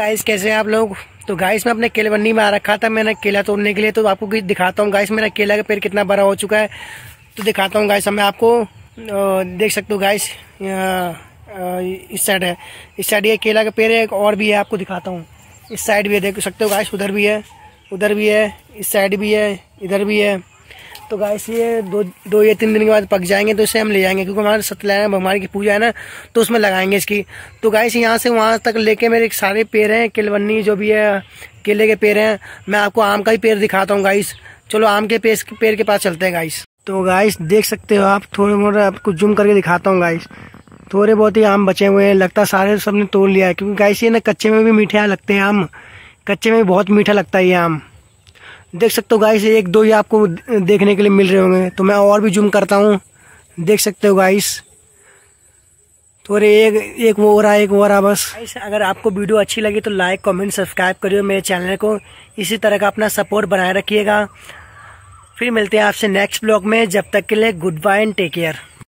guys कैसे हैं आप लोग तो गाइस मैं अपने केले केलेबंडी में आ रखा था मैंने केला तोड़ने के लिए तो आपको कुछ दिखाता हूँ गाइस मेरा केला का पेड़ कितना बड़ा हो चुका है तो दिखाता हूँ गाइस मैं आपको देख सकते हो गाइस इस साइड है इस साइड ये केला का पेड़ है एक और भी है आपको दिखाता हूँ इस साइड भी है देख सकते हो गाइस उधर भी है उधर भी है इस साइड भी है इधर भी है तो गाय ये दो दो या तीन दिन के बाद पक जाएंगे तो इसे हम ले जाएंगे क्योंकि हमारे सत्यनारायण भगवान की पूजा है ना तो उसमें लगाएंगे इसकी तो गाय यहाँ से वहाँ तक लेके मेरे सारे पेड़ हैं केलवन्नी जो भी है केले के पेड़ हैं मैं आपको आम का ही पेड़ दिखाता हूँ गाइस चलो आम के पेड़ पेड़ के पास चलते हैं गाइस तो गाइस देख सकते हो आप थोड़े मोटे आपको जूम करके दिखाता हूँ गाइस थोड़े बहुत ही आम बचे हुए हैं लगता है सारे सबने तोड़ लिया है क्योंकि गाइस ये ना कच्चे में भी मीठे लगते हैं आम कच्चे में भी बहुत मीठा लगता है ये आम देख सकते हो गाइस एक दो ही आपको देखने के लिए मिल रहे होंगे तो मैं और भी जूम करता हूँ देख सकते हो गाइस तो अरे एक एक वो हो रहा है एक वो रहा बस गाइस अगर आपको वीडियो अच्छी लगी तो लाइक कमेंट सब्सक्राइब करिए मेरे चैनल को इसी तरह का अपना सपोर्ट बनाए रखिएगा फिर मिलते हैं आपसे नेक्स्ट ब्लॉग में जब तक के लिए good bye and take care